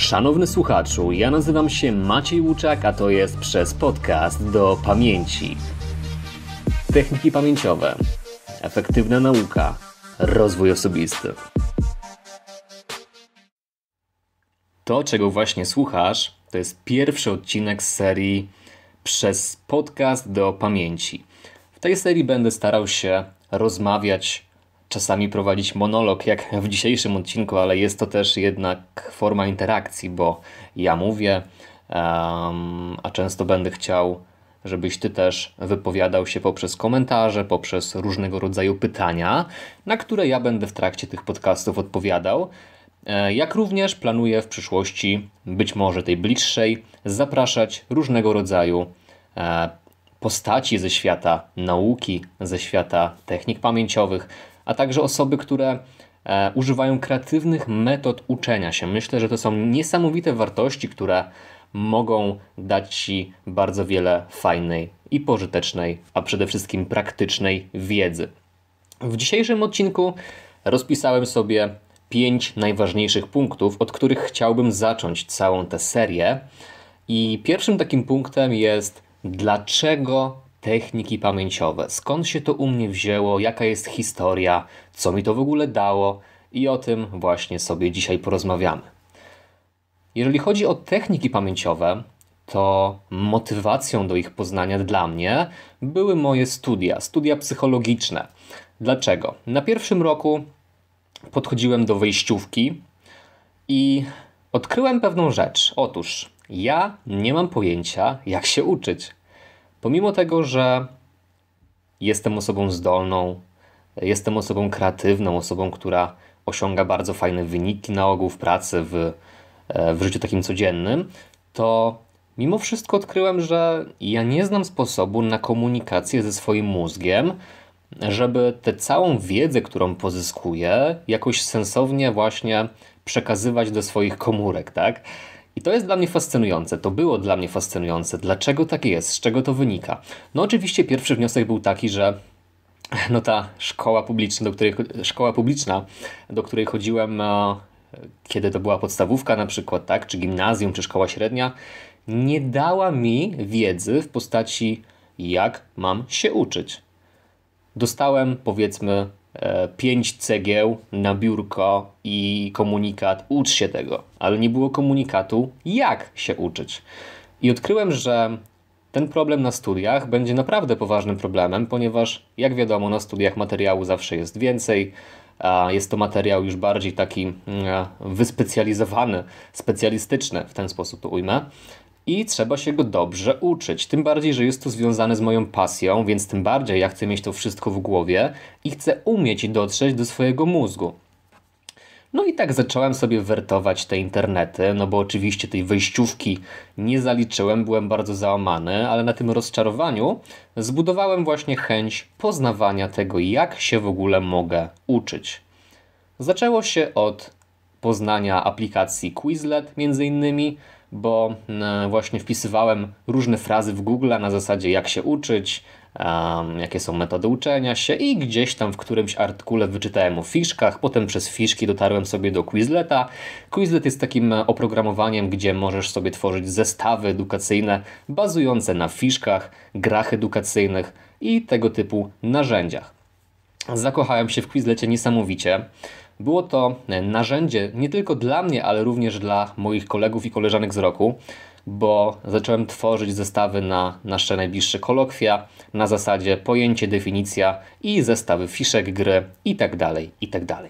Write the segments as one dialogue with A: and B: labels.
A: Szanowny słuchaczu, ja nazywam się Maciej Łuczak, a to jest przez podcast do pamięci. Techniki pamięciowe, efektywna nauka, rozwój osobisty. To, czego właśnie słuchasz, to jest pierwszy odcinek z serii przez podcast do pamięci. W tej serii będę starał się rozmawiać czasami prowadzić monolog, jak w dzisiejszym odcinku, ale jest to też jednak forma interakcji, bo ja mówię, um, a często będę chciał, żebyś ty też wypowiadał się poprzez komentarze, poprzez różnego rodzaju pytania, na które ja będę w trakcie tych podcastów odpowiadał. E, jak również planuję w przyszłości, być może tej bliższej, zapraszać różnego rodzaju e, postaci ze świata nauki, ze świata technik pamięciowych, a także osoby, które e, używają kreatywnych metod uczenia się. Myślę, że to są niesamowite wartości, które mogą dać Ci bardzo wiele fajnej i pożytecznej, a przede wszystkim praktycznej wiedzy. W dzisiejszym odcinku rozpisałem sobie pięć najważniejszych punktów, od których chciałbym zacząć całą tę serię. I pierwszym takim punktem jest, dlaczego techniki pamięciowe. Skąd się to u mnie wzięło, jaka jest historia, co mi to w ogóle dało i o tym właśnie sobie dzisiaj porozmawiamy. Jeżeli chodzi o techniki pamięciowe, to motywacją do ich poznania dla mnie były moje studia, studia psychologiczne. Dlaczego? Na pierwszym roku podchodziłem do wejściówki i odkryłem pewną rzecz. Otóż ja nie mam pojęcia, jak się uczyć. Pomimo tego, że jestem osobą zdolną, jestem osobą kreatywną, osobą, która osiąga bardzo fajne wyniki na ogół w pracy, w, e, w życiu takim codziennym, to mimo wszystko odkryłem, że ja nie znam sposobu na komunikację ze swoim mózgiem, żeby tę całą wiedzę, którą pozyskuję, jakoś sensownie właśnie przekazywać do swoich komórek, tak? I to jest dla mnie fascynujące, to było dla mnie fascynujące. Dlaczego tak jest? Z czego to wynika? No oczywiście pierwszy wniosek był taki, że no ta szkoła publiczna, do której, szkoła publiczna, do której chodziłem, e, kiedy to była podstawówka na przykład, tak, czy gimnazjum, czy szkoła średnia, nie dała mi wiedzy w postaci jak mam się uczyć. Dostałem powiedzmy E, pięć cegieł na biurko i komunikat ucz się tego, ale nie było komunikatu jak się uczyć. I odkryłem, że ten problem na studiach będzie naprawdę poważnym problemem, ponieważ jak wiadomo na studiach materiału zawsze jest więcej, jest to materiał już bardziej taki mm, e, wyspecjalizowany, specjalistyczny, w ten sposób to ujmę i trzeba się go dobrze uczyć. Tym bardziej, że jest to związane z moją pasją, więc tym bardziej ja chcę mieć to wszystko w głowie i chcę umieć dotrzeć do swojego mózgu. No i tak zacząłem sobie wertować te internety, no bo oczywiście tej wejściówki nie zaliczyłem, byłem bardzo załamany, ale na tym rozczarowaniu zbudowałem właśnie chęć poznawania tego, jak się w ogóle mogę uczyć. Zaczęło się od poznania aplikacji Quizlet między innymi, bo e, właśnie wpisywałem różne frazy w Google na zasadzie jak się uczyć, um, jakie są metody uczenia się i gdzieś tam w którymś artykule wyczytałem o fiszkach, potem przez fiszki dotarłem sobie do Quizleta. Quizlet jest takim e, oprogramowaniem, gdzie możesz sobie tworzyć zestawy edukacyjne bazujące na fiszkach, grach edukacyjnych i tego typu narzędziach. Zakochałem się w Quizlecie niesamowicie. Było to narzędzie nie tylko dla mnie, ale również dla moich kolegów i koleżanek z roku, bo zacząłem tworzyć zestawy na nasze najbliższe kolokwia na zasadzie pojęcie, definicja i zestawy fiszek gry itd. Tak itd. Tak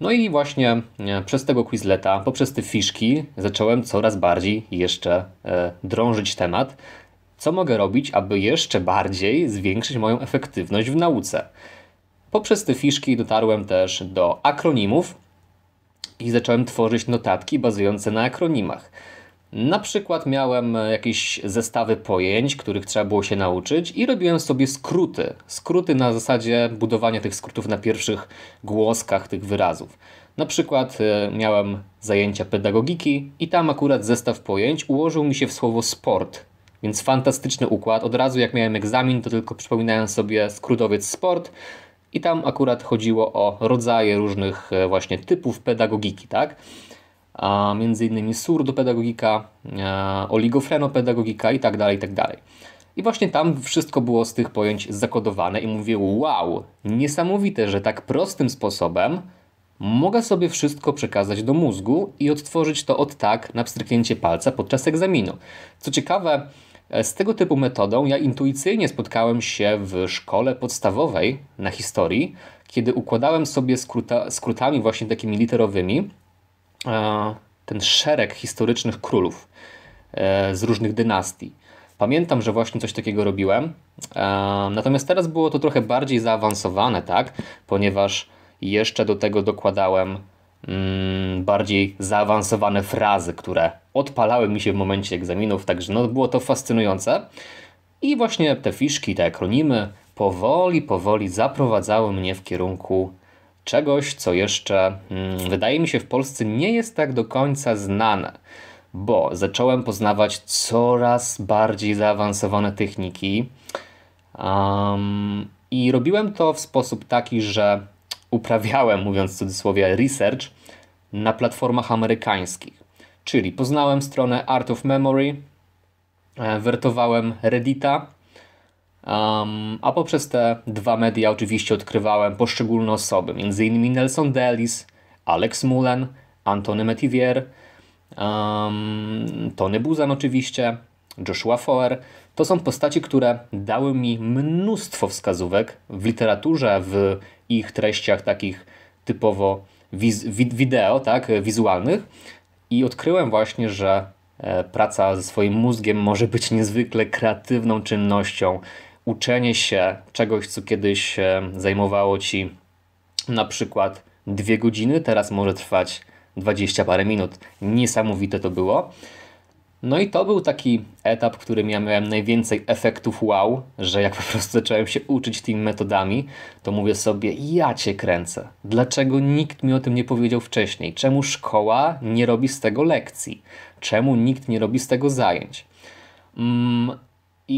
A: no i właśnie e, przez tego Quizleta, poprzez te fiszki zacząłem coraz bardziej jeszcze e, drążyć temat, co mogę robić, aby jeszcze bardziej zwiększyć moją efektywność w nauce. Poprzez te fiszki dotarłem też do akronimów i zacząłem tworzyć notatki bazujące na akronimach. Na przykład miałem jakieś zestawy pojęć, których trzeba było się nauczyć i robiłem sobie skróty. Skróty na zasadzie budowania tych skrótów na pierwszych głoskach tych wyrazów. Na przykład e, miałem zajęcia pedagogiki i tam akurat zestaw pojęć ułożył mi się w słowo sport. Więc fantastyczny układ. Od razu jak miałem egzamin, to tylko przypominałem sobie skrótowiec sport, i tam akurat chodziło o rodzaje różnych e, właśnie typów pedagogiki, tak? A między innymi surdopedagogika, e, oligofrenopedagogika i tak dalej, i tak dalej. I właśnie tam wszystko było z tych pojęć zakodowane i mówię, wow, niesamowite, że tak prostym sposobem mogę sobie wszystko przekazać do mózgu i odtworzyć to od tak na pstryknięcie palca podczas egzaminu. Co ciekawe, E, z tego typu metodą ja intuicyjnie spotkałem się w szkole podstawowej na historii, kiedy układałem sobie skróta, skrótami właśnie takimi literowymi e, ten szereg historycznych królów e, z różnych dynastii. Pamiętam, że właśnie coś takiego robiłem. Natomiast teraz było to trochę bardziej zaawansowane, tak? Ponieważ jeszcze do tego dokładałem mm, bardziej zaawansowane frazy, które odpalały mi się w momencie egzaminów, także no, było to fascynujące. I właśnie te fiszki, te akronimy powoli, powoli zaprowadzały mnie w kierunku czegoś, co jeszcze hmm, wydaje mi się w Polsce nie jest tak do końca znane, bo zacząłem poznawać coraz bardziej zaawansowane techniki. Um, I robiłem to w sposób taki, że uprawiałem, mówiąc w cudzysłowie, research na platformach amerykańskich. Czyli poznałem stronę Art of Memory, e, wertowałem Reddita, um, a poprzez te dwa media oczywiście odkrywałem poszczególne osoby, m.in. Nelson Delis, Alex Mullen, Antony Metivier, um, Tony Buzan oczywiście, Joshua Foer. To są postaci, które dały mi mnóstwo wskazówek w literaturze, w ich treściach takich typowo wideo, tak, wizualnych, i odkryłem właśnie, że e, praca ze swoim mózgiem może być niezwykle kreatywną czynnością. Uczenie się czegoś, co kiedyś e, zajmowało ci na przykład dwie godziny, teraz może trwać dwadzieścia parę minut. Niesamowite to było. No i to był taki etap, w którym ja miałem najwięcej efektów wow, że jak po prostu zacząłem się uczyć tymi metodami, to mówię sobie, ja cię kręcę. Dlaczego nikt mi o tym nie powiedział wcześniej? Czemu szkoła nie robi z tego lekcji? Czemu nikt nie robi z tego zajęć? Mm,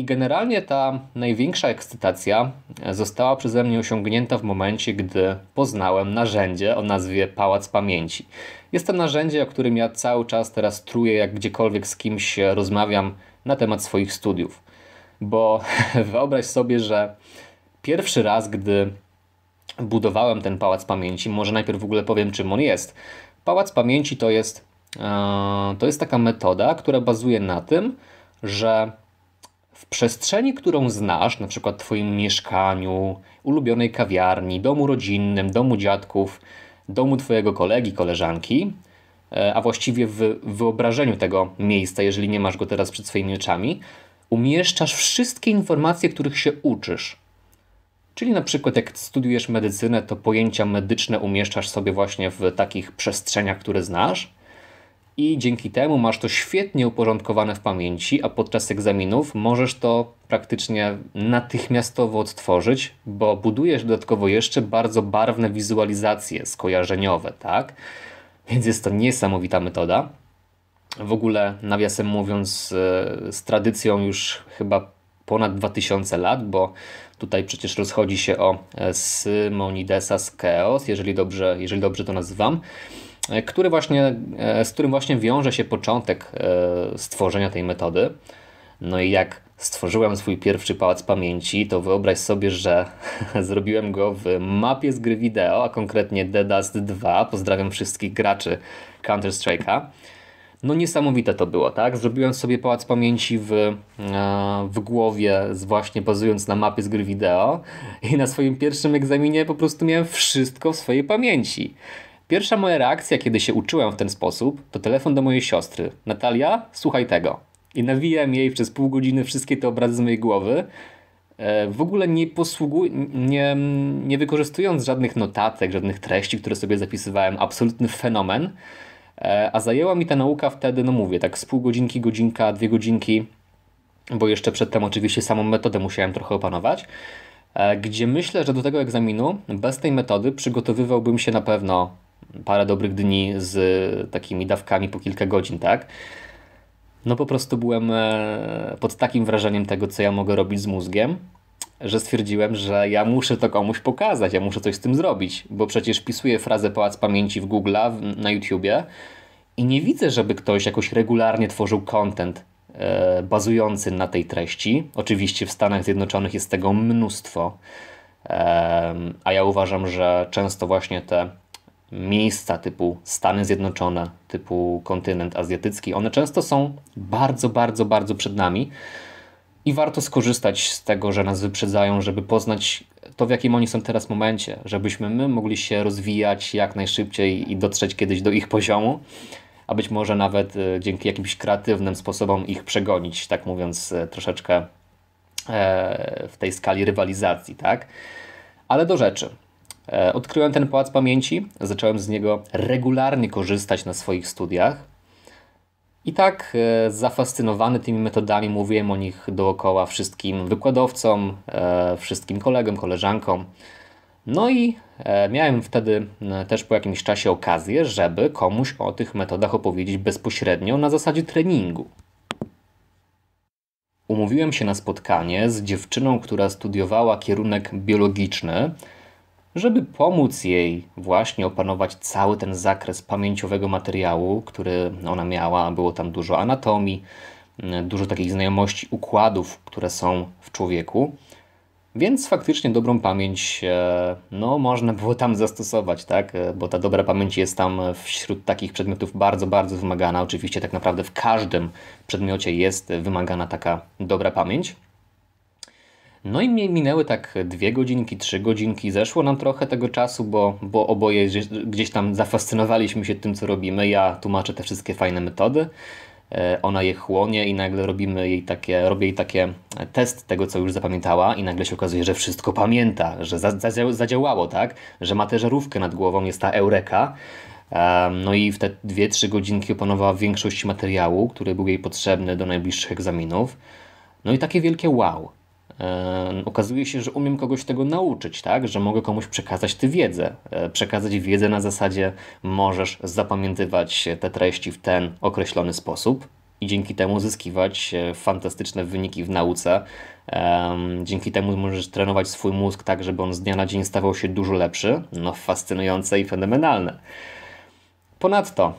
A: i generalnie ta największa ekscytacja została przeze mnie osiągnięta w momencie, gdy poznałem narzędzie o nazwie Pałac Pamięci. Jest to narzędzie, o którym ja cały czas teraz truję, jak gdziekolwiek z kimś rozmawiam na temat swoich studiów. Bo wyobraź sobie, że pierwszy raz, gdy budowałem ten Pałac Pamięci, może najpierw w ogóle powiem, czym on jest. Pałac Pamięci to jest, e, to jest taka metoda, która bazuje na tym, że w przestrzeni, którą znasz, na przykład Twoim mieszkaniu, ulubionej kawiarni, domu rodzinnym, domu dziadków, domu Twojego kolegi, koleżanki, e, a właściwie w wyobrażeniu tego miejsca, jeżeli nie masz go teraz przed swoimi oczami, umieszczasz wszystkie informacje, których się uczysz. Czyli na przykład jak studiujesz medycynę, to pojęcia medyczne umieszczasz sobie właśnie w takich przestrzeniach, które znasz i dzięki temu masz to świetnie uporządkowane w pamięci, a podczas egzaminów możesz to praktycznie natychmiastowo odtworzyć, bo budujesz dodatkowo jeszcze bardzo barwne wizualizacje skojarzeniowe, tak? Więc jest to niesamowita metoda. W ogóle, nawiasem mówiąc, e, z tradycją już chyba ponad 2000 lat, bo tutaj przecież rozchodzi się o e, Simonidesa z Chaos, jeżeli dobrze, jeżeli dobrze to nazywam. E, który właśnie, e, z którym właśnie wiąże się początek e, stworzenia tej metody. No i jak stworzyłem swój pierwszy pałac pamięci, to wyobraź sobie, że zrobiłem go w mapie z gry wideo, a konkretnie The Dust 2. Pozdrawiam wszystkich graczy Counter-Strike'a. No niesamowite to było, tak? Zrobiłem sobie pałac pamięci w, w głowie, właśnie bazując na mapie z gry wideo i na swoim pierwszym egzaminie po prostu miałem wszystko w swojej pamięci. Pierwsza moja reakcja, kiedy się uczyłem w ten sposób, to telefon do mojej siostry. Natalia, słuchaj tego. I nawijałem jej przez pół godziny wszystkie te obrazy z mojej głowy, e, w ogóle nie, posługu, nie, nie wykorzystując żadnych notatek, żadnych treści, które sobie zapisywałem, absolutny fenomen. E, a zajęła mi ta nauka wtedy, no mówię, tak z pół godzinki, godzinka, dwie godzinki, bo jeszcze przedtem oczywiście samą metodę musiałem trochę opanować. E, gdzie myślę, że do tego egzaminu bez tej metody przygotowywałbym się na pewno parę dobrych dni z takimi dawkami po kilka godzin, tak? No po prostu byłem e, pod takim wrażeniem tego, co ja mogę robić z mózgiem, że stwierdziłem, że ja muszę to komuś pokazać, ja muszę coś z tym zrobić, bo przecież pisuję frazę Pałac Pamięci w Google na YouTubie i nie widzę, żeby ktoś jakoś regularnie tworzył content e, bazujący na tej treści. Oczywiście w Stanach Zjednoczonych jest tego mnóstwo, e, a ja uważam, że często właśnie te miejsca typu Stany Zjednoczone, typu kontynent azjatycki, one często są bardzo, bardzo, bardzo przed nami. I warto skorzystać z tego, że nas wyprzedzają, żeby poznać to, w jakim oni są teraz momencie, żebyśmy my mogli się rozwijać jak najszybciej i dotrzeć kiedyś do ich poziomu, a być może nawet e, dzięki jakimś kreatywnym sposobom ich przegonić, tak mówiąc e, troszeczkę e, w tej skali rywalizacji, tak? Ale do rzeczy. E, odkryłem ten pałac pamięci, zacząłem z niego regularnie korzystać na swoich studiach. I tak e, zafascynowany tymi metodami mówiłem o nich dookoła wszystkim wykładowcom, e, wszystkim kolegom, koleżankom. No i miałem wtedy też po jakimś czasie okazję, żeby komuś o tych metodach opowiedzieć bezpośrednio na zasadzie treningu. Umówiłem się na spotkanie z dziewczyną, która studiowała kierunek biologiczny żeby pomóc jej właśnie opanować cały ten zakres pamięciowego materiału, który ona miała. Było tam dużo anatomii, mm, dużo takich znajomości układów, które są w człowieku. Więc faktycznie dobrą pamięć e, no, można było tam zastosować, tak? E, bo ta dobra pamięć jest tam wśród takich przedmiotów bardzo, bardzo wymagana. Oczywiście tak naprawdę w każdym przedmiocie jest wymagana taka dobra pamięć. No i minęły tak dwie godzinki, trzy godzinki. Zeszło nam trochę tego czasu, bo, bo oboje gdzieś tam zafascynowaliśmy się tym, co robimy. Ja tłumaczę te wszystkie fajne metody. E, ona je chłonie i nagle robimy jej takie, robię jej takie test tego, co już zapamiętała i nagle się okazuje, że wszystko pamięta, że zadziałało, tak? Że ma tę żarówkę nad głową, jest ta eureka. No i w te dwie, trzy godzinki opanowała większość materiału, który był jej potrzebny do najbliższych egzaminów. No i takie wielkie wow. E, okazuje się, że umiem kogoś tego nauczyć, tak? że mogę komuś przekazać tę wiedzę. E, przekazać wiedzę na zasadzie możesz zapamiętywać te treści w ten określony sposób i dzięki temu zyskiwać e, fantastyczne wyniki w nauce. Dzięki temu możesz trenować swój mózg tak, żeby on z dnia na dzień stawał się dużo lepszy. No, fascynujące i fenomenalne. Ponadto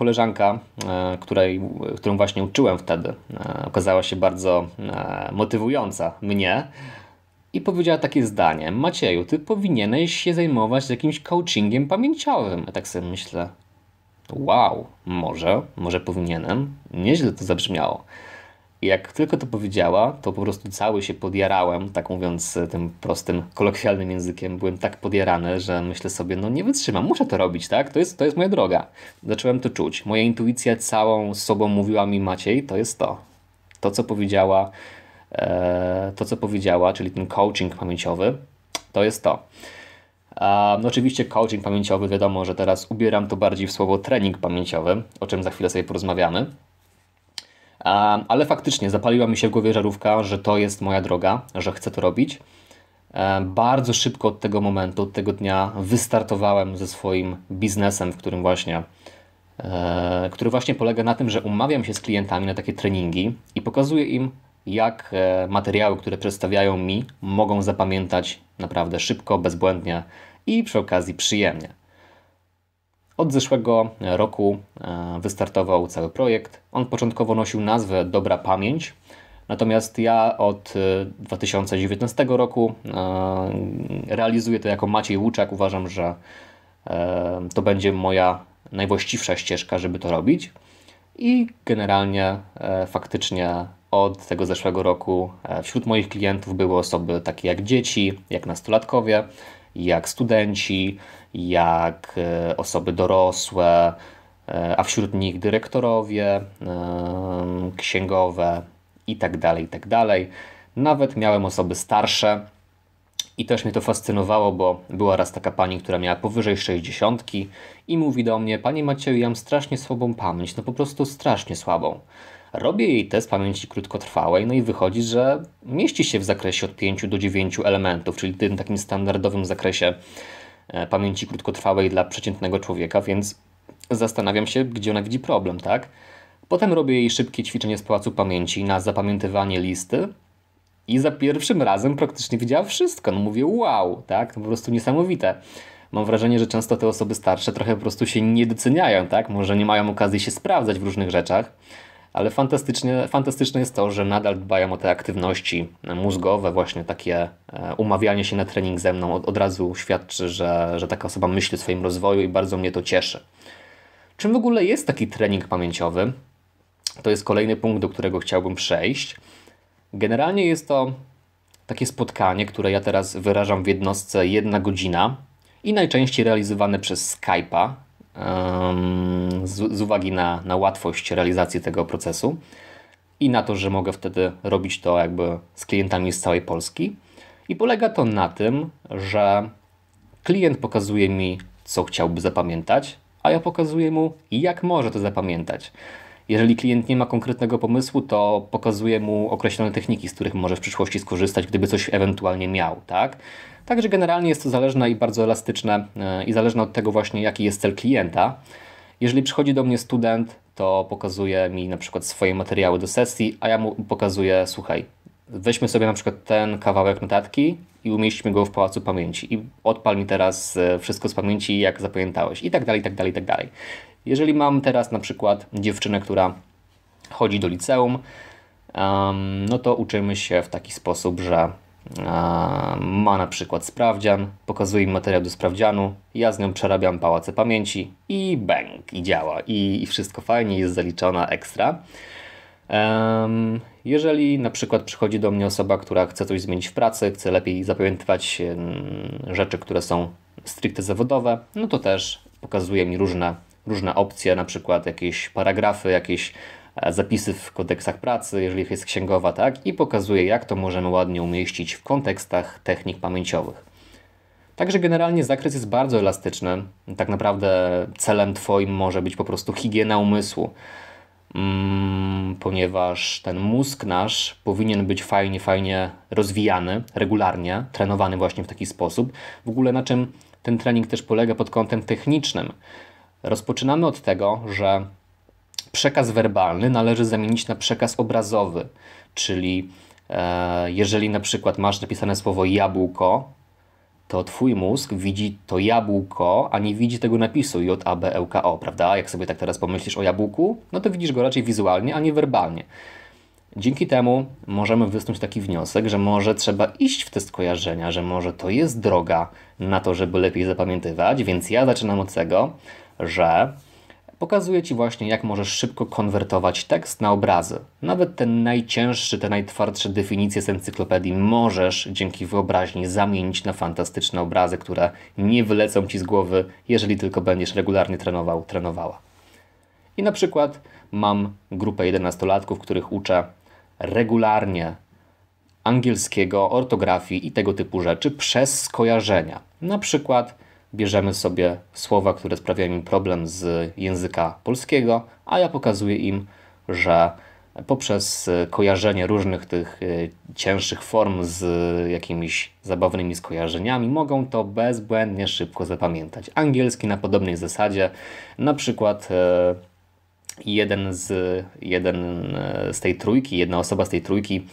A: koleżanka, e, której, którą właśnie uczyłem wtedy, e, okazała się bardzo e, motywująca mnie i powiedziała takie zdanie: Macieju, ty powinieneś się zajmować jakimś coachingiem pamięciowym. Ja tak sobie myślę: Wow, może, może powinienem. Nieźle to zabrzmiało jak tylko to powiedziała, to po prostu cały się podjarałem, tak mówiąc e, tym prostym, kolokwialnym językiem. Byłem tak podjarany, że myślę sobie, no nie wytrzymam, muszę to robić, tak? To jest, to jest moja droga. Zacząłem to czuć. Moja intuicja całą sobą mówiła mi Maciej, to jest to. To, co powiedziała, e, to, co powiedziała, czyli ten coaching pamięciowy, to jest to. Um, oczywiście coaching pamięciowy, wiadomo, że teraz ubieram to bardziej w słowo trening pamięciowy, o czym za chwilę sobie porozmawiamy. Ale faktycznie zapaliła mi się w głowie żarówka, że to jest moja droga, że chcę to robić. Bardzo szybko od tego momentu, od tego dnia wystartowałem ze swoim biznesem, w którym właśnie, e, który właśnie polega na tym, że umawiam się z klientami na takie treningi i pokazuję im, jak e, materiały, które przedstawiają mi, mogą zapamiętać naprawdę szybko, bezbłędnie i przy okazji przyjemnie. Od zeszłego roku e, wystartował cały projekt. On początkowo nosił nazwę Dobra Pamięć, natomiast ja od 2019 e, roku e, realizuję to jako Maciej Łuczak. Uważam, że to będzie moja najwłaściwsza ścieżka, żeby to robić. I generalnie faktycznie od tego zeszłego roku wśród moich klientów były osoby takie jak dzieci, jak nastolatkowie, jak studenci, jak e, osoby dorosłe, e, a wśród nich dyrektorowie, e, księgowe itd. Tak itd. Tak Nawet miałem osoby starsze i też mnie to fascynowało, bo była raz taka pani, która miała powyżej 60 i mówi do mnie: Panie Macieju, ja mam strasznie słabą pamięć, no po prostu strasznie słabą. Robię jej test pamięci krótkotrwałej, no i wychodzi, że mieści się w zakresie od 5 do 9 elementów, czyli tym takim standardowym zakresie e, pamięci krótkotrwałej dla przeciętnego człowieka, więc zastanawiam się, gdzie ona widzi problem, tak? Potem robię jej szybkie ćwiczenie z pałacu pamięci na zapamiętywanie listy i za pierwszym razem praktycznie widziała wszystko. No mówię, wow, tak? To po prostu niesamowite. Mam wrażenie, że często te osoby starsze trochę po prostu się nie doceniają, tak? Może nie mają okazji się sprawdzać w różnych rzeczach ale fantastycznie, fantastyczne jest to, że nadal dbają o te aktywności mózgowe, właśnie takie e, umawianie się na trening ze mną od, od razu świadczy, że, że taka osoba myśli o swoim rozwoju i bardzo mnie to cieszy. Czym w ogóle jest taki trening pamięciowy? To jest kolejny punkt, do którego chciałbym przejść. Generalnie jest to takie spotkanie, które ja teraz wyrażam w jednostce jedna godzina i najczęściej realizowane przez Skype'a, z, z uwagi na, na łatwość realizacji tego procesu i na to, że mogę wtedy robić to jakby z klientami z całej Polski. I polega to na tym, że klient pokazuje mi, co chciałby zapamiętać, a ja pokazuję mu, jak może to zapamiętać. Jeżeli klient nie ma konkretnego pomysłu, to pokazuje mu określone techniki, z których może w przyszłości skorzystać, gdyby coś ewentualnie miał, tak? Także generalnie jest to zależne i bardzo elastyczne e, i zależne od tego właśnie, jaki jest cel klienta. Jeżeli przychodzi do mnie student, to pokazuje mi na przykład swoje materiały do sesji, a ja mu pokazuję, słuchaj, weźmy sobie na przykład ten kawałek notatki i umieśćmy go w Pałacu Pamięci i odpal mi teraz e, wszystko z pamięci, jak zapamiętałeś i tak dalej, i tak dalej, i tak dalej. Jeżeli mam teraz na przykład dziewczynę, która chodzi do liceum, no to uczymy się w taki sposób, że ma na przykład sprawdzian, pokazuje im materiał do sprawdzianu, ja z nią przerabiam pałace pamięci i bang, i działa, i, i wszystko fajnie, jest zaliczona ekstra. Jeżeli na przykład przychodzi do mnie osoba, która chce coś zmienić w pracy, chce lepiej zapamiętywać rzeczy, które są stricte zawodowe, no to też pokazuje mi różne różne opcje, na przykład jakieś paragrafy, jakieś e, zapisy w kodeksach pracy, jeżeli jest księgowa, tak, i pokazuje, jak to możemy ładnie umieścić w kontekstach technik pamięciowych. Także generalnie zakres jest bardzo elastyczny. Tak naprawdę celem Twoim może być po prostu higiena umysłu, mm, ponieważ ten mózg nasz powinien być fajnie, fajnie rozwijany, regularnie, trenowany właśnie w taki sposób. W ogóle na czym ten trening też polega pod kątem technicznym. Rozpoczynamy od tego, że przekaz werbalny należy zamienić na przekaz obrazowy, czyli e, jeżeli na przykład masz napisane słowo jabłko, to twój mózg widzi to jabłko, a nie widzi tego napisu J, A, B, L, K, O, prawda? Jak sobie tak teraz pomyślisz o jabłku, no to widzisz go raczej wizualnie, a nie werbalnie. Dzięki temu możemy wysnuć taki wniosek, że może trzeba iść w te skojarzenia, że może to jest droga na to, żeby lepiej zapamiętywać, więc ja zaczynam od tego, że pokazuje Ci właśnie, jak możesz szybko konwertować tekst na obrazy. Nawet te najcięższe, te najtwardsze definicje z encyklopedii możesz dzięki wyobraźni zamienić na fantastyczne obrazy, które nie wylecą Ci z głowy, jeżeli tylko będziesz regularnie trenował, trenowała. I na przykład mam grupę 11-latków, których uczę regularnie angielskiego, ortografii i tego typu rzeczy przez skojarzenia. Na przykład bierzemy sobie słowa, które sprawiają im problem z języka polskiego, a ja pokazuję im, że poprzez kojarzenie różnych tych e, cięższych form z jakimiś zabawnymi skojarzeniami mogą to bezbłędnie szybko zapamiętać. Angielski na podobnej zasadzie, na przykład e, jeden z, jeden e, z tej trójki, jedna osoba z tej trójki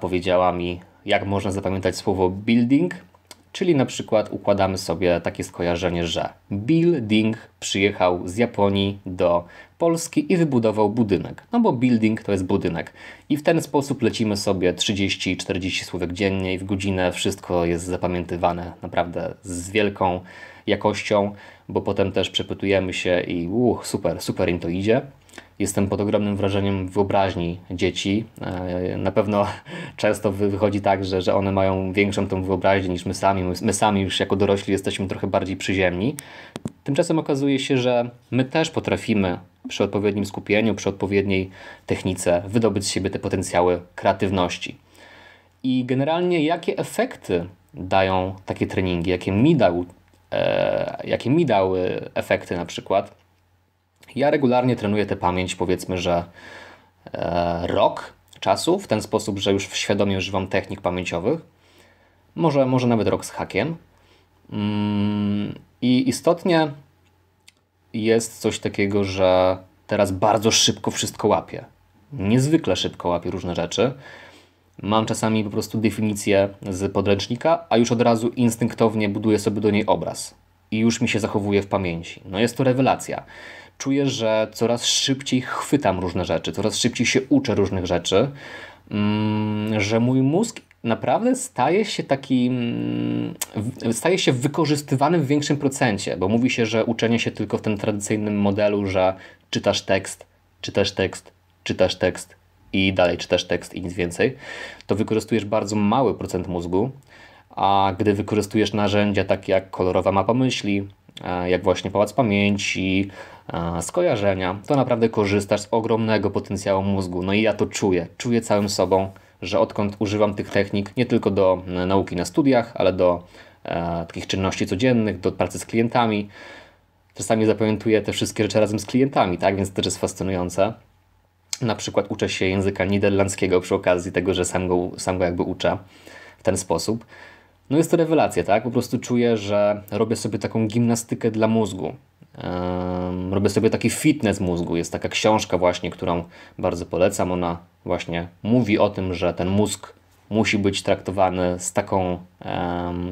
A: powiedziała mi, jak można zapamiętać słowo building – Czyli na przykład układamy sobie takie skojarzenie, że Bill Ding przyjechał z Japonii do Polski i wybudował budynek. No bo building to jest budynek. I w ten sposób lecimy sobie 30-40 słówek dziennie i w godzinę wszystko jest zapamiętywane naprawdę z wielką jakością, bo potem też przepytujemy się i uch, super, super im to idzie. Jestem pod ogromnym wrażeniem wyobraźni dzieci. E, na pewno często wychodzi tak, że, że one mają większą tą wyobraźnię niż my sami. My, sami już jako dorośli jesteśmy trochę bardziej przyziemni. Tymczasem okazuje się, że my też potrafimy przy odpowiednim skupieniu, przy odpowiedniej technice wydobyć z siebie te potencjały kreatywności. I generalnie jakie efekty dają takie treningi, jakie mi dał, e, jakie mi dały efekty na przykład, ja regularnie trenuję tę pamięć, powiedzmy, że e, rok czasu, w ten sposób, że już świadomie używam technik pamięciowych, może, może nawet rok z hakiem. Mm, I istotnie jest coś takiego, że teraz bardzo szybko wszystko łapię. Niezwykle szybko łapię różne rzeczy. Mam czasami po prostu definicję z podręcznika, a już od razu instynktownie buduję sobie do niej obraz. I już mi się zachowuje w pamięci. No jest to rewelacja czuję, że coraz szybciej chwytam różne rzeczy, coraz szybciej się uczę różnych rzeczy, mm, że mój mózg naprawdę staje się taki, mm, staje się wykorzystywany w większym procencie, bo mówi się, że uczenie się tylko w tym tradycyjnym modelu, że czytasz tekst, czytasz tekst, czytasz tekst i dalej czytasz tekst i nic więcej, to wykorzystujesz bardzo mały procent mózgu, a gdy wykorzystujesz narzędzia takie jak kolorowa mapa myśli, E, jak właśnie Pałac Pamięci, e, skojarzenia, to naprawdę korzystasz z ogromnego potencjału mózgu. No i ja to czuję, czuję całym sobą, że odkąd używam tych technik nie tylko do e, nauki na studiach, ale do e, takich czynności codziennych, do pracy z klientami. Czasami zapamiętuję te wszystkie rzeczy razem z klientami, tak? Więc to też jest fascynujące. Na przykład uczę się języka niderlandzkiego przy okazji tego, że sam go, sam go jakby uczę w ten sposób. No jest to rewelacja, tak? Po prostu czuję, że robię sobie taką gimnastykę dla mózgu. Um, robię sobie taki fitness mózgu. Jest taka książka właśnie, którą bardzo polecam. Ona właśnie mówi o tym, że ten mózg musi być traktowany z, taką,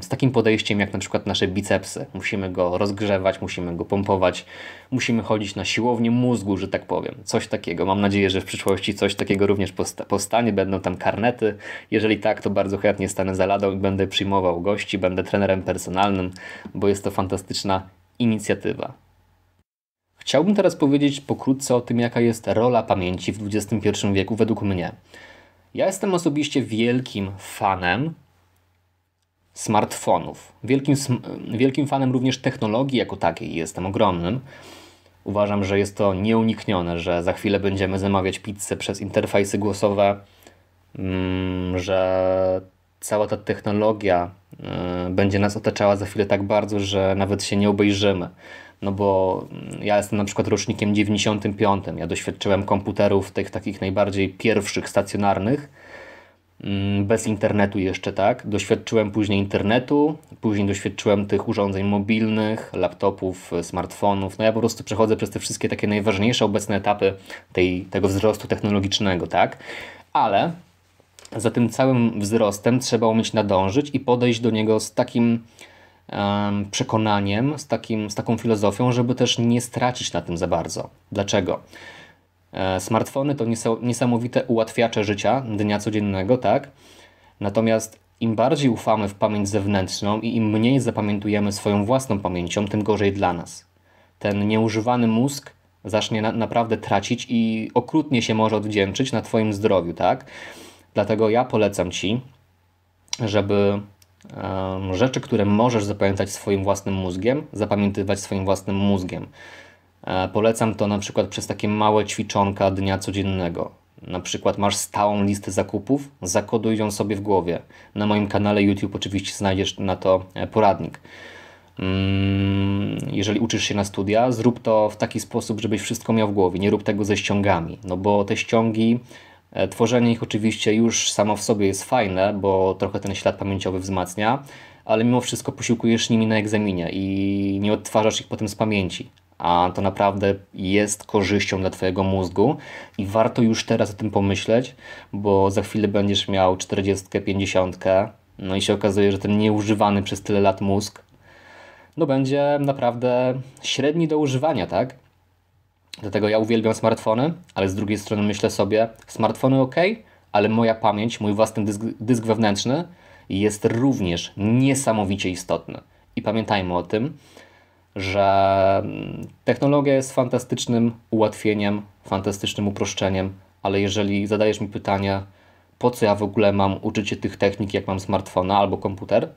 A: z takim podejściem jak na przykład nasze bicepsy. Musimy go rozgrzewać, musimy go pompować, musimy chodzić na siłownię mózgu, że tak powiem. Coś takiego. Mam nadzieję, że w przyszłości coś takiego również posta powstanie. Będą tam karnety. Jeżeli tak, to bardzo chętnie stanę za ladą i będę przyjmował gości, będę trenerem personalnym, bo jest to fantastyczna inicjatywa. Chciałbym teraz powiedzieć pokrótce o tym, jaka jest rola pamięci w XXI wieku według mnie. Ja jestem osobiście wielkim fanem smartfonów. Wielkim, wielkim fanem również technologii jako takiej jestem ogromnym. Uważam, że jest to nieuniknione, że za chwilę będziemy zamawiać pizzę przez interfejsy głosowe, mm, że cała ta technologia y, będzie nas otaczała za chwilę tak bardzo, że nawet się nie obejrzymy no bo mm, ja jestem na przykład rocznikiem 95. Ja doświadczyłem komputerów tych takich najbardziej pierwszych stacjonarnych, mm, bez internetu jeszcze, tak? Doświadczyłem później internetu, później doświadczyłem tych urządzeń mobilnych, laptopów, smartfonów. No ja po prostu przechodzę przez te wszystkie takie najważniejsze obecne etapy tej, tego wzrostu technologicznego, tak? Ale za tym całym wzrostem trzeba umieć nadążyć i podejść do niego z takim przekonaniem, z, takim, z taką filozofią, żeby też nie stracić na tym za bardzo. Dlaczego? E, smartfony to niesamowite ułatwiacze życia dnia codziennego, tak? Natomiast im bardziej ufamy w pamięć zewnętrzną i im mniej zapamiętujemy swoją własną pamięcią, tym gorzej dla nas. Ten nieużywany mózg zacznie na, naprawdę tracić i okrutnie się może odwdzięczyć na Twoim zdrowiu, tak? Dlatego ja polecam Ci, żeby rzeczy, które możesz zapamiętać swoim własnym mózgiem, zapamiętywać swoim własnym mózgiem. E, polecam to na przykład przez takie małe ćwiczonka dnia codziennego. Na przykład masz stałą listę zakupów, zakoduj ją sobie w głowie. Na moim kanale YouTube oczywiście znajdziesz na to e, poradnik. Mm, jeżeli uczysz się na studia, zrób to w taki sposób, żebyś wszystko miał w głowie. Nie rób tego ze ściągami, no bo te ściągi E, tworzenie ich oczywiście już samo w sobie jest fajne, bo trochę ten ślad pamięciowy wzmacnia, ale mimo wszystko posiłkujesz nimi na egzaminie i nie odtwarzasz ich potem z pamięci. A to naprawdę jest korzyścią dla Twojego mózgu i warto już teraz o tym pomyśleć, bo za chwilę będziesz miał 40, 50, no i się okazuje, że ten nieużywany przez tyle lat mózg no będzie naprawdę średni do używania, tak? Dlatego ja uwielbiam smartfony, ale z drugiej strony myślę sobie, smartfony ok, ale moja pamięć, mój własny dysk, dysk wewnętrzny jest również niesamowicie istotny. I pamiętajmy o tym, że mm, technologia jest fantastycznym ułatwieniem, fantastycznym uproszczeniem, ale jeżeli zadajesz mi pytanie, po co ja w ogóle mam uczyć się tych technik, jak mam smartfona albo komputer,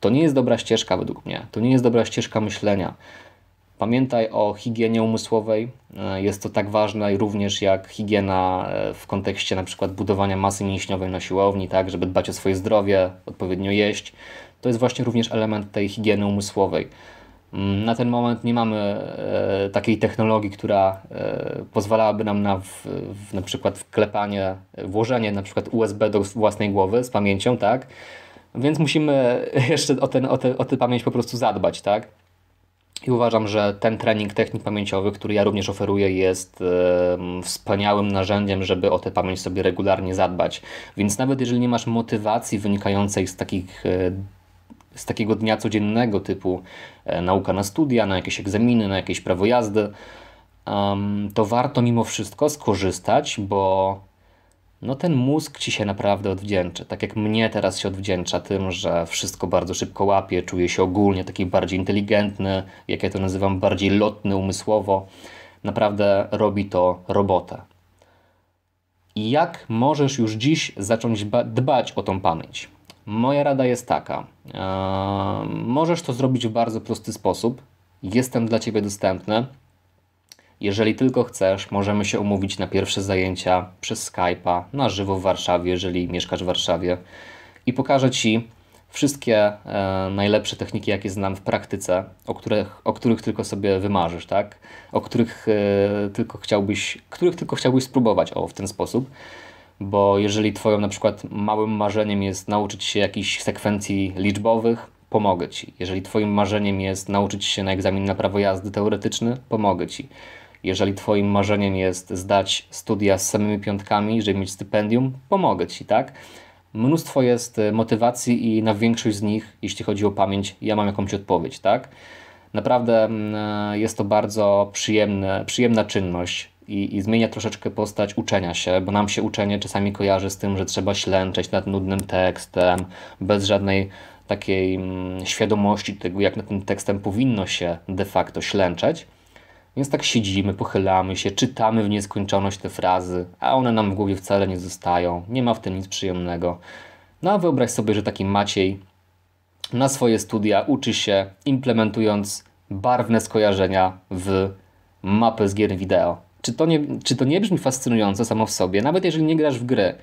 A: to nie jest dobra ścieżka według mnie. To nie jest dobra ścieżka myślenia. Pamiętaj o higienie umysłowej. E, jest to tak ważne również jak higiena e, w kontekście na przykład budowania masy mięśniowej na siłowni, tak, żeby dbać o swoje zdrowie, odpowiednio jeść. To jest właśnie również element tej higieny umysłowej. Mm, na ten moment nie mamy e, takiej technologii, która pozwalałaby nam na, w, w, na przykład wklepanie, włożenie na przykład USB do własnej głowy z pamięcią, tak? Więc musimy jeszcze o, ten, o, te, o tę pamięć po prostu zadbać, tak? I uważam, że ten trening technik pamięciowych, który ja również oferuję, jest wspaniałym narzędziem, żeby o tę pamięć sobie regularnie zadbać. Więc nawet jeżeli nie masz motywacji wynikającej z takich e, z takiego dnia codziennego typu e, nauka na studia, na jakieś egzaminy, na jakieś prawo jazdy, to warto mimo wszystko skorzystać, bo no ten mózg ci się naprawdę odwdzięczy. Tak jak mnie teraz się odwdzięcza tym, że wszystko bardzo szybko łapie, czuję się ogólnie taki bardziej inteligentny, jak ja to nazywam, bardziej lotny umysłowo. Naprawdę robi to robotę. I jak możesz już dziś zacząć dbać o tą pamięć? Moja rada jest taka: eee, możesz to zrobić w bardzo prosty sposób. Jestem dla Ciebie dostępny. Jeżeli tylko chcesz, możemy się umówić na pierwsze zajęcia przez Skype'a na żywo w Warszawie, jeżeli mieszkasz w Warszawie i pokażę Ci wszystkie e, najlepsze techniki, jakie znam w praktyce, o których, o których tylko sobie wymarzysz, tak? O których, e, tylko chciałbyś, których tylko chciałbyś spróbować o, w ten sposób. Bo jeżeli Twoim na przykład małym marzeniem jest nauczyć się jakichś sekwencji liczbowych, pomogę Ci. Jeżeli Twoim marzeniem jest nauczyć się na egzamin na prawo jazdy teoretyczny, pomogę Ci. Jeżeli Twoim marzeniem jest zdać studia z samymi piątkami, żeby mieć stypendium, pomogę Ci, tak? Mnóstwo jest e, motywacji i na większość z nich, jeśli chodzi o pamięć, ja mam jakąś odpowiedź, tak? Naprawdę mm, e, jest to bardzo przyjemne, przyjemna czynność i, i zmienia troszeczkę postać uczenia się, bo nam się uczenie czasami kojarzy z tym, że trzeba ślęczeć nad nudnym tekstem, bez żadnej takiej mm, świadomości tego, jak nad tym tekstem powinno się de facto ślęczeć. Więc tak siedzimy, pochylamy się, czytamy w nieskończoność te frazy, a one nam w głowie wcale nie zostają, nie ma w tym nic przyjemnego. No a wyobraź sobie, że taki Maciej na swoje studia uczy się, implementując barwne skojarzenia w mapę z gier wideo. Czy to, nie, czy to nie brzmi fascynująco samo w sobie, nawet jeżeli nie grasz w gry?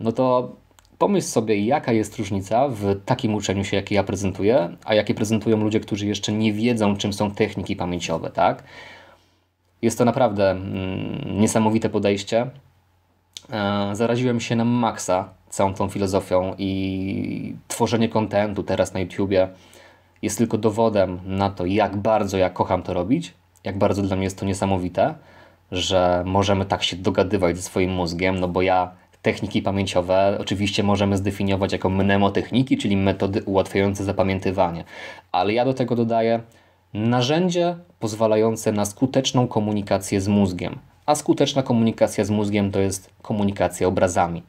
A: No to Pomyśl sobie, jaka jest różnica w takim uczeniu się, jakie ja prezentuję, a jakie prezentują ludzie, którzy jeszcze nie wiedzą, czym są techniki pamięciowe, tak? Jest to naprawdę mm, niesamowite podejście. E, zaraziłem się na maksa całą tą filozofią i tworzenie kontentu teraz na YouTubie jest tylko dowodem na to, jak bardzo ja kocham to robić, jak bardzo dla mnie jest to niesamowite, że możemy tak się dogadywać ze swoim mózgiem, no bo ja Techniki pamięciowe oczywiście możemy zdefiniować jako mnemotechniki, czyli metody ułatwiające zapamiętywanie, ale ja do tego dodaję narzędzie pozwalające na skuteczną komunikację z mózgiem. A skuteczna komunikacja z mózgiem to jest komunikacja obrazami.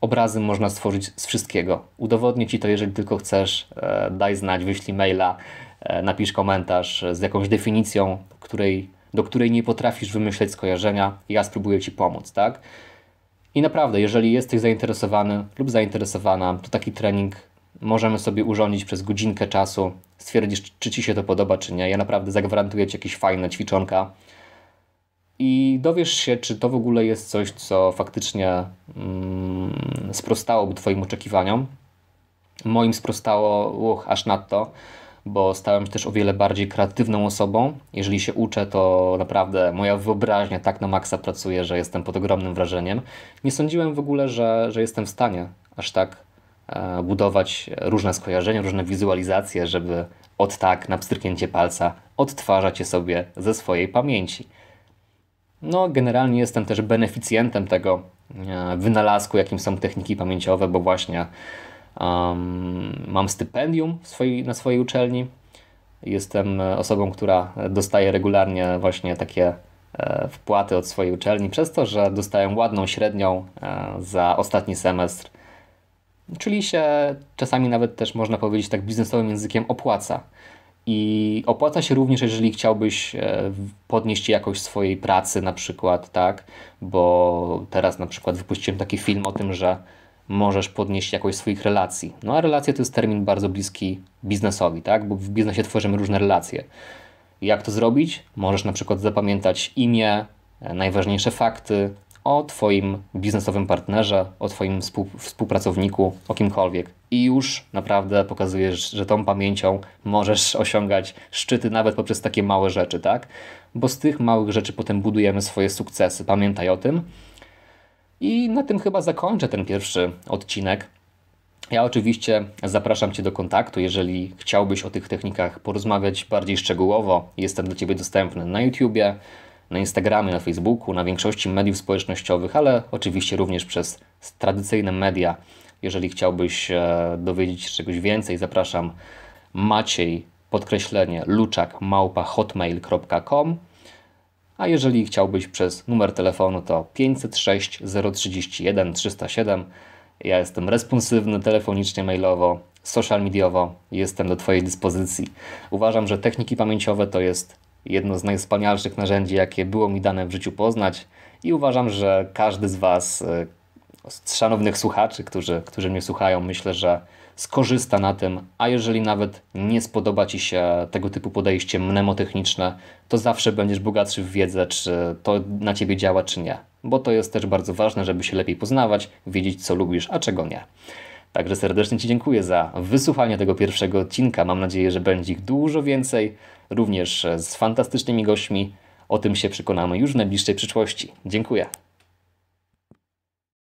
A: Obrazy można stworzyć z wszystkiego. Udowodnię Ci to, jeżeli tylko chcesz. E, daj znać, wyślij maila, e, napisz komentarz e, z jakąś definicją, której, do której nie potrafisz wymyśleć skojarzenia. Ja spróbuję Ci pomóc, tak? I naprawdę, jeżeli jesteś zainteresowany lub zainteresowana, to taki trening możemy sobie urządzić przez godzinkę czasu. Stwierdzisz, czy Ci się to podoba, czy nie. Ja naprawdę zagwarantuję Ci jakieś fajne ćwiczonka. I dowiesz się, czy to w ogóle jest coś, co faktycznie mm, sprostałoby Twoim oczekiwaniom. Moim sprostało, uch, aż nadto bo stałem się też o wiele bardziej kreatywną osobą. Jeżeli się uczę, to naprawdę moja wyobraźnia tak na maksa pracuje, że jestem pod ogromnym wrażeniem. Nie sądziłem w ogóle, że, że jestem w stanie aż tak e, budować różne skojarzenia, różne wizualizacje, żeby od tak na pstryknięcie palca odtwarzać je sobie ze swojej pamięci. No, generalnie jestem też beneficjentem tego e, wynalazku, jakim są techniki pamięciowe, bo właśnie Um, mam stypendium swojej, na swojej uczelni. Jestem osobą, która dostaje regularnie właśnie takie e, wpłaty od swojej uczelni, przez to, że dostaję ładną średnią e, za ostatni semestr. Czyli się czasami nawet też można powiedzieć tak biznesowym językiem opłaca. I opłaca się również, jeżeli chciałbyś e, podnieść jakość swojej pracy, na przykład, tak? Bo teraz na przykład wypuściłem taki film o tym, że możesz podnieść jakość swoich relacji. No a relacje to jest termin bardzo bliski biznesowi, tak? Bo w biznesie tworzymy różne relacje. Jak to zrobić? Możesz na przykład zapamiętać imię, e, najważniejsze fakty o Twoim biznesowym partnerze, o Twoim współpracowniku, o kimkolwiek. I już naprawdę pokazujesz, że tą pamięcią możesz osiągać szczyty nawet poprzez takie małe rzeczy, tak? Bo z tych małych rzeczy potem budujemy swoje sukcesy. Pamiętaj o tym. I na tym chyba zakończę ten pierwszy odcinek. Ja oczywiście zapraszam Cię do kontaktu, jeżeli chciałbyś o tych technikach porozmawiać bardziej szczegółowo. Jestem dla Ciebie dostępny na YouTubie, na Instagramie, na Facebooku, na większości mediów społecznościowych, ale oczywiście również przez tradycyjne media. Jeżeli chciałbyś e, dowiedzieć się czegoś więcej, zapraszam Maciej, podkreślenie, luczak, małpa, hotmail.com a jeżeli chciałbyś przez numer telefonu to 506 031 307. Ja jestem responsywny telefonicznie, mailowo, social mediowo, jestem do Twojej dyspozycji. Uważam, że techniki pamięciowe to jest jedno z najwspanialszych narzędzi, jakie było mi dane w życiu poznać i uważam, że każdy z Was, y, z szanownych słuchaczy, którzy, którzy mnie słuchają, myślę, że skorzysta na tym, a jeżeli nawet nie spodoba Ci się tego typu podejście mnemotechniczne, to zawsze będziesz bogatszy w wiedzę, czy to na Ciebie działa, czy nie. Bo to jest też bardzo ważne, żeby się lepiej poznawać, wiedzieć co lubisz, a czego nie. Także serdecznie Ci dziękuję za wysłuchanie tego pierwszego odcinka. Mam nadzieję, że będzie ich dużo więcej, również z fantastycznymi gośćmi. O tym się przekonamy już w najbliższej przyszłości. Dziękuję.